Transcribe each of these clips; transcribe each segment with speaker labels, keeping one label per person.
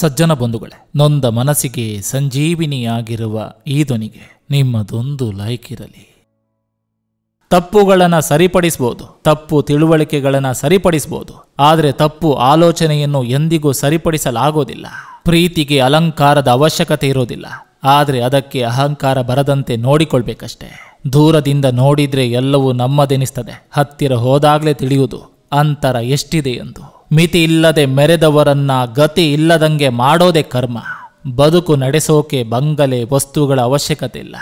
Speaker 1: ಸಜ್ಜನ ಬಂಧುಗಳೇ ನೊಂದ ಮನಸ್ಸಿಗೆ ಸಂಜೀವಿನಿಯಾಗಿರುವ ಈ ಧ್ವನಿಗೆ ನಿಮ್ಮದೊಂದು ಲೈಕ್ ಇರಲಿ ತಪ್ಪುಗಳನ್ನು ಸರಿಪಡಿಸ್ಬೋದು ತಪ್ಪು ತಿಳುವಳಿಕೆಗಳನ್ನು ಸರಿಪಡಿಸ್ಬೋದು ಆದರೆ ತಪ್ಪು ಆಲೋಚನೆಯನ್ನು ಎಂದಿಗೂ ಸರಿಪಡಿಸಲಾಗೋದಿಲ್ಲ ಪ್ರೀತಿಗೆ ಅಲಂಕಾರದ ಅವಶ್ಯಕತೆ ಇರೋದಿಲ್ಲ ಆದರೆ ಅದಕ್ಕೆ ಅಹಂಕಾರ ಬರದಂತೆ ನೋಡಿಕೊಳ್ಬೇಕಷ್ಟೆ ದೂರದಿಂದ ನೋಡಿದ್ರೆ ಎಲ್ಲವೂ ನಮ್ಮದೆನಿಸ್ತದೆ ಹತ್ತಿರ ಹೋದಾಗಲೇ ತಿಳಿಯುವುದು ಅಂತರ ಎಷ್ಟಿದೆ ಎಂದು ಮಿತಿ ಇಲ್ಲದೆ ಮೆರೆದವರನ್ನ ಗತಿ ಇಲ್ಲದಂಗೆ ಮಾಡೋದೇ ಕರ್ಮ ಬದುಕು ನಡೆಸೋಕೆ ಬಂಗಲೆ ವಸ್ತುಗಳ ಅವಶ್ಯಕತೆ ಇಲ್ಲ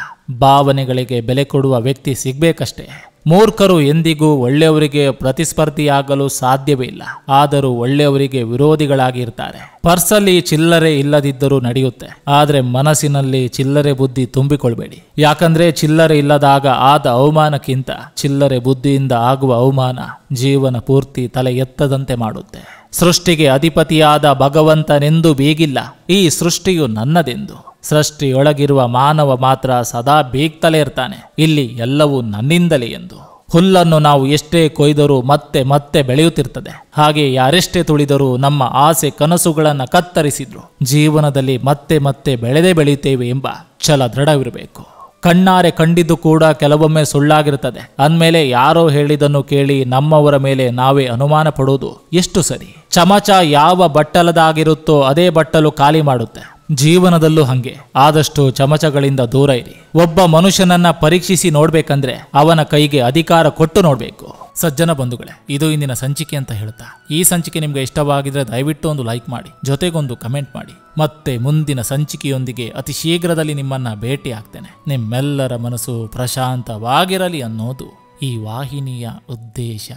Speaker 1: ಭಾವನೆಗಳಿಗೆ ಬೆಲೆ ಕೊಡುವ ವ್ಯಕ್ತಿ ಸಿಗ್ಬೇಕಷ್ಟೇ ಮೂರ್ಖರು ಎಂದಿಗೂ ಒಳ್ಳೆಯವರಿಗೆ ಪ್ರತಿಸ್ಪರ್ಧಿಯಾಗಲು ಸಾಧ್ಯವೇ ಇಲ್ಲ ಆದರೂ ಒಳ್ಳೆಯವರಿಗೆ ವಿರೋಧಿಗಳಾಗಿರ್ತಾರೆ ಪರ್ಸಲ್ಲಿ ಚಿಲ್ಲರೆ ಇಲ್ಲದಿದ್ದರೂ ನಡೆಯುತ್ತೆ ಆದರೆ ಮನಸ್ಸಿನಲ್ಲಿ ಚಿಲ್ಲರೆ ಬುದ್ಧಿ ತುಂಬಿಕೊಳ್ಬೇಡಿ ಯಾಕಂದ್ರೆ ಚಿಲ್ಲರೆ ಇಲ್ಲದಾಗ ಆದ ಅವಮಾನಕ್ಕಿಂತ ಚಿಲ್ಲರೆ ಬುದ್ಧಿಯಿಂದ ಆಗುವ ಅವಮಾನ ಜೀವನ ಪೂರ್ತಿ ತಲೆ ಎತ್ತದಂತೆ ಮಾಡುತ್ತೆ ಸೃಷ್ಟಿಗೆ ಅಧಿಪತಿಯಾದ ಭಗವಂತನೆಂದು ಬೀಗಿಲ್ಲ ಈ ಸೃಷ್ಟಿಯು ನನ್ನದೆಂದು ಸೃಷ್ಟಿಯೊಳಗಿರುವ ಮಾನವ ಮಾತ್ರ ಸದಾ ಬೀಗ್ತಲೇ ಇರ್ತಾನೆ ಇಲ್ಲಿ ಎಲ್ಲವೂ ನನ್ನಿಂದಲೇ ಎಂದು ಹುಲ್ಲನ್ನು ನಾವು ಎಷ್ಟೇ ಕೊಯ್ದರೂ ಮತ್ತೆ ಮತ್ತೆ ಬೆಳೆಯುತ್ತಿರ್ತದೆ ಹಾಗೆ ಯಾರೆಷ್ಟೇ ತುಳಿದರೂ ನಮ್ಮ ಆಸೆ ಕನಸುಗಳನ್ನು ಕತ್ತರಿಸಿದ್ರು ಜೀವನದಲ್ಲಿ ಮತ್ತೆ ಮತ್ತೆ ಬೆಳೆದೇ ಬೆಳೆಯುತ್ತೇವೆ ಎಂಬ ಛಲ ದೃಢವಿರಬೇಕು ಕಣ್ಣಾರೆ ಕಂಡಿದ್ದು ಕೂಡ ಕೆಲವೊಮ್ಮೆ ಸುಳ್ಳಾಗಿರುತ್ತದೆ ಅಂದಮೇಲೆ ಯಾರೋ ಹೇಳಿದನ್ನು ಕೇಳಿ ನಮ್ಮವರ ಮೇಲೆ ನಾವೇ ಅನುಮಾನ ಪಡುವುದು ಎಷ್ಟು ಸರಿ ಚಮಚ ಯಾವ ಬಟ್ಟಲದಾಗಿರುತ್ತೋ ಅದೇ ಬಟ್ಟಲು ಖಾಲಿ ಮಾಡುತ್ತೆ ಜೀವನದಲ್ಲೂ ಹಂಗೆ ಆದಷ್ಟು ಚಮಚಗಳಿಂದ ದೂರ ಇರಿ ಒಬ್ಬ ಮನುಷ್ಯನನ್ನ ಪರೀಕ್ಷಿಸಿ ನೋಡ್ಬೇಕಂದ್ರೆ ಅವನ ಕೈಗೆ ಅಧಿಕಾರ ಕೊಟ್ಟು ನೋಡ್ಬೇಕು ಸಜ್ಜನ ಬಂಧುಗಳೇ ಇದು ಇಂದಿನ ಸಂಚಿಕೆ ಅಂತ ಹೇಳ್ತಾ ಈ ಸಂಚಿಕೆ ನಿಮ್ಗೆ ಇಷ್ಟವಾಗಿದ್ರೆ ದಯವಿಟ್ಟು ಒಂದು ಲೈಕ್ ಮಾಡಿ ಜೊತೆಗೊಂದು ಕಮೆಂಟ್ ಮಾಡಿ ಮತ್ತೆ ಮುಂದಿನ ಸಂಚಿಕೆಯೊಂದಿಗೆ ಅತಿ ಶೀಘ್ರದಲ್ಲಿ ನಿಮ್ಮನ್ನ ಭೇಟಿ ಆಗ್ತೇನೆ ನಿಮ್ಮೆಲ್ಲರ ಮನಸ್ಸು ಪ್ರಶಾಂತವಾಗಿರಲಿ ಅನ್ನೋದು ಈ ವಾಹಿನಿಯ ಉದ್ದೇಶ